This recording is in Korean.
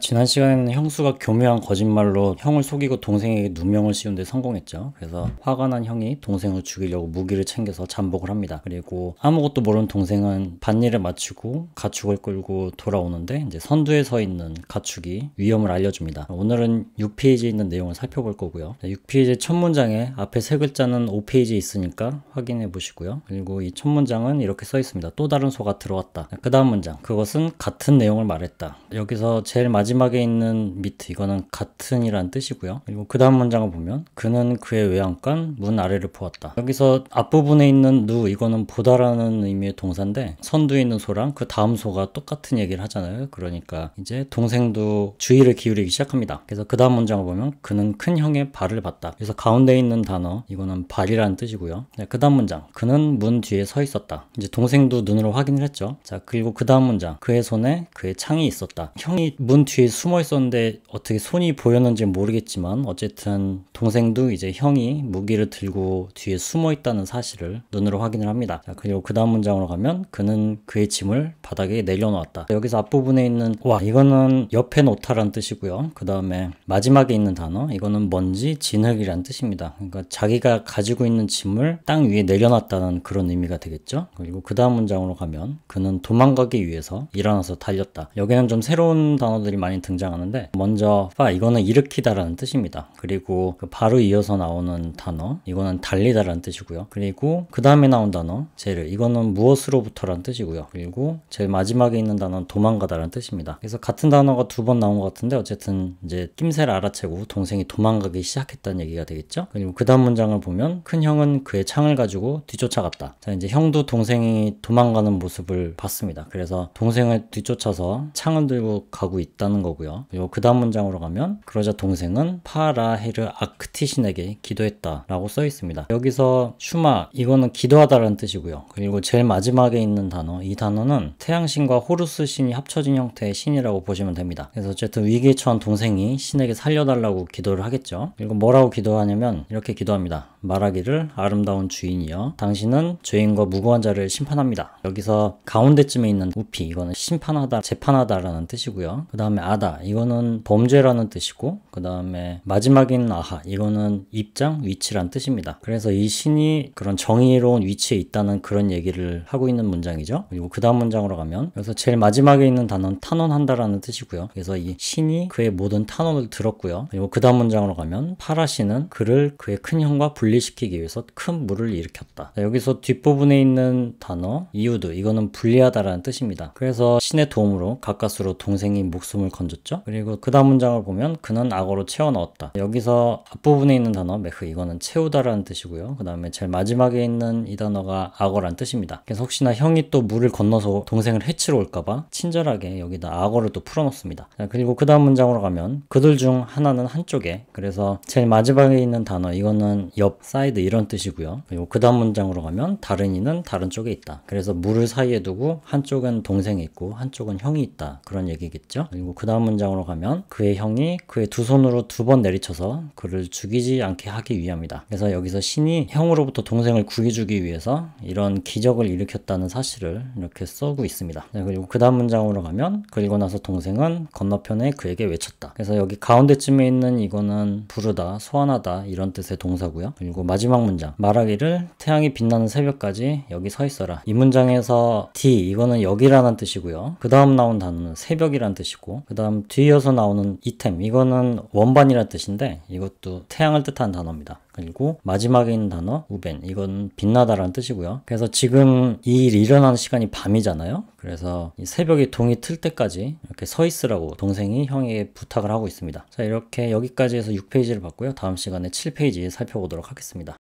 지난 시간에는 형수가 교묘한 거짓말로 형을 속이고 동생에게 누명을 씌운데 성공했죠. 그래서 화가 난 형이 동생을 죽이려고 무기를 챙겨서 잠복을 합니다. 그리고 아무것도 모르는 동생은 반일을 마치고 가축을 끌고 돌아오는데 이제 선두에 서 있는 가축이 위험을 알려줍니다. 오늘은 6페이지에 있는 내용을 살펴볼 거고요. 6페이지 첫 문장에 앞에 세 글자는 5페이지에 있으니까 확인해 보시고요. 그리고 이 첫 문장은 이렇게 써 있습니다. 또 다른 소가 들어왔다. 그 다음 문장 그것은 같은 내용을 말했다. 여기서 제일 마지막 마지막에 있는 밑 이거는 같은이란 뜻이고요. 그리고 그 다음 문장을 보면 그는 그의 외양간 문 아래를 보았다. 여기서 앞부분에 있는 누 이거는 보다라는 의미의 동사인데 선두에 있는 소랑 그 다음 소가 똑같은 얘기를 하잖아요. 그러니까 이제 동생도 주의를 기울이기 시작합니다. 그래서 그 다음 문장을 보면 그는 큰 형의 발을 봤다. 그래서 가운데 있는 단어 이거는 발이라는 뜻이고요. 네, 그 다음 문장 그는 문 뒤에 서 있었다. 이제 동생도 눈으로 확인을 했죠. 자 그리고 그 다음 문장 그의 손에 그의 창이 있었다. 형이 문 뒤에 뒤에 숨어 있었는데 어떻게 손이 보였는지 모르겠지만 어쨌든 동생도 이제 형이 무기를 들고 뒤에 숨어 있다는 사실을 눈으로 확인을 합니다. 자, 그리고 그 다음 문장으로 가면 그는 그의 짐을 바닥에 내려놓았다. 여기서 앞부분에 있는 와 이거는 옆에 놓다란 뜻이고요. 그 다음에 마지막에 있는 단어 이거는 먼지 진흙이란 뜻입니다. 그러니까 자기가 가지고 있는 짐을 땅 위에 내려놨다는 그런 의미가 되겠죠. 그리고 그 다음 문장으로 가면 그는 도망가기 위해서 일어나서 달렸다. 여기는 좀 새로운 단어들이 많이 많이 등장하는데 먼저 파 이거는 일으키다라는 뜻입니다. 그리고 그 바로 이어서 나오는 단어 이거는 달리다라는 뜻이고요. 그리고 그 다음에 나온 단어 제를 이거는 무엇으로부터라는 뜻이고요. 그리고 제일 마지막에 있는 단어는 도망가다라는 뜻입니다. 그래서 같은 단어가 두 번 나온 것 같은데 어쨌든 이제 낌새를 알아채고 동생이 도망가기 시작했다는 얘기가 되겠죠. 그리고 그 다음 문장을 보면 큰 형은 그의 창을 가지고 뒤쫓아갔다. 자 이제 형도 동생이 도망가는 모습을 봤습니다. 그래서 동생을 뒤쫓아서 창을 들고 가고 있다는 나는 거고요. 그리고 그 다음 문장으로 가면 그러자 동생은 파라헤르 아크티신에게 기도했다 라고 써 있습니다. 여기서 슈마 이거는 기도하다라는 뜻이고요. 그리고 제일 마지막에 있는 단어 이 단어는 태양신과 호루스 신이 합쳐진 형태의 신이라고 보시면 됩니다. 그래서 어쨌든 위기에 처한 동생이 신에게 살려달라고 기도를 하겠죠. 그리고 뭐라고 기도하냐면 이렇게 기도합니다. 말하기를 아름다운 주인이여 당신은 죄인과 무고한 자를 심판합니다. 여기서 가운데쯤에 있는 우피 이거는 심판하다 재판하다라는 뜻이고요. 그 다음에 아다 이거는 범죄라는 뜻이고 그 다음에 마지막인 아하 이거는 입장 위치란 뜻입니다. 그래서 이 신이 그런 정의로운 위치에 있다는 그런 얘기를 하고 있는 문장이죠. 그리고 그 다음 문장으로 가면 그래서 제일 마지막에 있는 단어는 탄원한다라는 뜻이고요. 그래서 이 신이 그의 모든 탄원을 들었고요. 그리고 그 다음 문장으로 가면 파라신은 그를 그의 큰 형과 분리시키기 위해서 큰 물을 일으켰다. 여기서 뒷부분에 있는 단어 이유드 이거는 분리하다라는 뜻입니다. 그래서 신의 도움으로 가까스로 동생이 목숨을 건졌죠. 그리고 그 다음 문장을 보면 그는 악어로 채워 넣었다. 여기서 앞부분에 있는 단어 매크 이거는 채우다라는 뜻이고요. 그 다음에 제일 마지막에 있는 이 단어가 악어란 뜻입니다. 그래서 혹시나 형이 또 물을 건너서 동생을 해치러 올까봐 친절하게 여기다 악어를 또 풀어놓습니다. 그리고 그 다음 문장으로 가면 그들 중 하나는 한쪽에 그래서 제일 마지막에 있는 단어 이거는 옆, 사이드 이런 뜻이고요. 그리고 그 다음 문장으로 가면 다른 이는 다른 쪽에 있다. 그래서 물을 사이에 두고 한쪽은 동생이 있고 한쪽은 형이 있다. 그런 얘기겠죠. 그리고 그 다음 문장으로 가면 그의 형이 그의 두 손으로 두 번 내리쳐서 그를 죽이지 않게 하기 위함이다. 그래서 여기서 신이 형으로부터 동생을 구해주기 위해서 이런 기적을 일으켰다는 사실을 이렇게 쓰고 있습니다. 네, 그리고 그 다음 문장으로 가면 그리고 나서 동생은 건너편에 그에게 외쳤다. 그래서 여기 가운데쯤에 있는 이거는 부르다, 소환하다 이런 뜻의 동사고요. 그리고 마지막 문장 말하기를 태양이 빛나는 새벽까지 여기 서 있어라. 이 문장에서 D 이거는 여기라는 뜻이고요. 그 다음 나온 단어는 새벽이라는 뜻이고 그 다음 뒤이어서 나오는 이템 이거는 원반이라는 뜻인데 이것도 태양을 뜻하는 단어입니다. 그리고 마지막에 있는 단어 우벤 이건 빛나다라는 뜻이고요. 그래서 지금 이 일이 일어나는 시간이 밤이잖아요. 그래서 새벽에 동이 틀 때까지 이렇게 서 있으라고 동생이 형에게 부탁을 하고 있습니다. 자 이렇게 여기까지 해서 6페이지를 봤고요. 다음 시간에 7페이지 살펴보도록 하겠습니다.